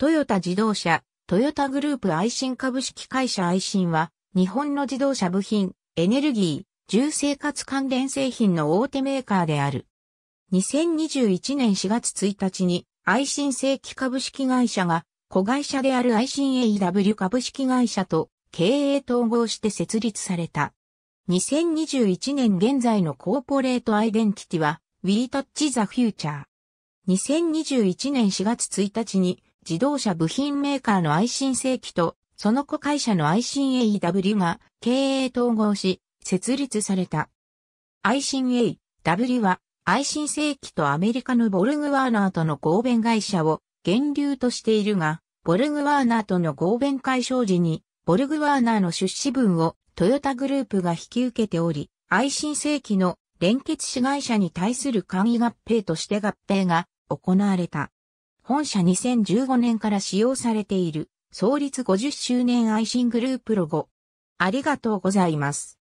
トヨタ自動車、トヨタグループ愛信株式会社愛信は、日本の自動車部品、エネルギー、重生活関連製品の大手メーカーである。2021年4月1日に、愛信正規株式会社が、子会社である愛信 AW 株式会社と経営統合して設立された。2021年現在のコーポレートアイデンティティは We Touch the Future。2021年4月1日に自動車部品メーカーの愛信正規と、その子会社の愛信 AEW が経営統合し、設立された。愛信 AEW は、愛信正規とアメリカのボルグワーナーとの合弁会社を源流としているが、ボルグワーナーとの合弁解消時に、ボルグワーナーの出資分をトヨタグループが引き受けており、愛信正規の連結子会社に対する簡易合併として合併が行われた。本社2015年から使用されている、創立50周年愛心グループロゴ。ありがとうございます。